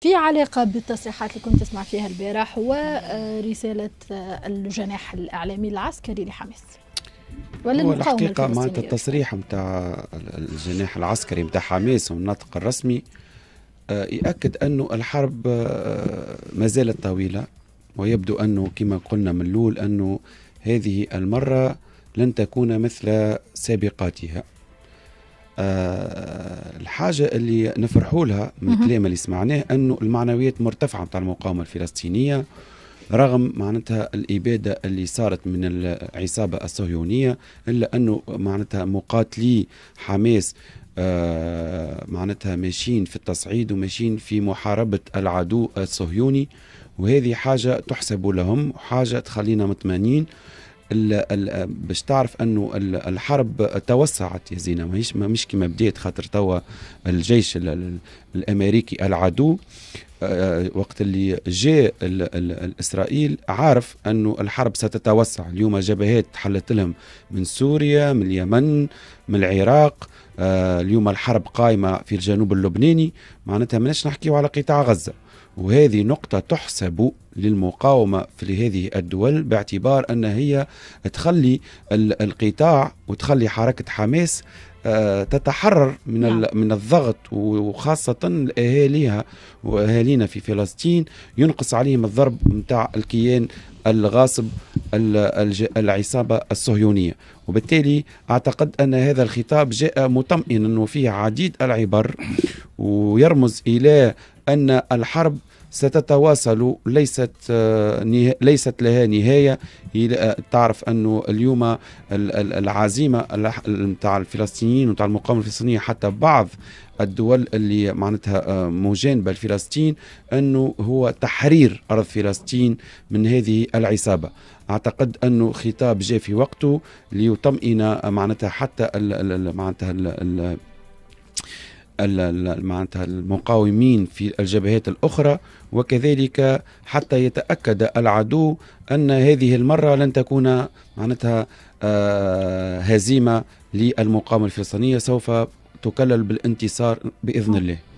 في علاقة بالتصريحات اللي كنت تسمع فيها البارح ورسالة آه، آه، الجناح الإعلامي العسكري لحماس ولا هو الحقيقة معناتها التصريح نتاع الجناح العسكري نتاع حماس والناطق الرسمي آه، يأكد أنه الحرب ما زالت طويلة ويبدو أنه كما قلنا من الأول أنه هذه المرة لن تكون مثل سابقاتها آه الحاجه اللي نفرحوا لها من الكلام اللي سمعناه انه المعنويات مرتفعه متاع المقاومه الفلسطينيه رغم معناتها الإبادة اللي صارت من العصابة الصهيونية إلا أنه معناتها مقاتلي حماس آه، معناتها ماشيين في التصعيد وماشيين في محاربة العدو الصهيوني وهذه حاجة تحسب لهم حاجة تخلينا مطمئنين باش تعرف انه الحرب توسعت يا زينه ماهيش مش كما بديت خاطر توا الجيش الامريكي العدو آه، آه، وقت اللي جاء الاسرائيل عارف انه الحرب ستتوسع اليوم جبهات حلت لهم من سوريا من اليمن من العراق آه، اليوم الحرب قائمه في الجنوب اللبناني معناتها ماناش نحكيو على قطاع غزه وهذه نقطة تحسب للمقاومة في هذه الدول باعتبار أن هي تخلي القطاع وتخلي حركة حماس آه، تتحرر من نعم. من الضغط وخاصه اهاليها واهالينا في فلسطين ينقص عليهم الضرب نتاع الكيان الغاصب العصابه الصهيونيه وبالتالي اعتقد ان هذا الخطاب جاء مطمئنا وفيه عديد العبر ويرمز إلى أن الحرب ستتواصل ليست آه، ليست لها نهايه آه، تعرف انه اليوم العزيمه نتاع الفلسطينيين نتاع المقاومه الفلسطينيه حتى بعض الدول اللي معناتها مجانبه لفلسطين انه هو تحرير ارض فلسطين من هذه العصابه اعتقد انه خطاب جاء في وقته ليطمئن معناتها حتى معناتها معناتها المقاومين في الجبهات الأخرى وكذلك حتى يتأكد العدو أن هذه المرة لن تكون معناتها آه، هزيمة للمقاومة الفلسطينية سوف تكلل بالانتصار بإذن الله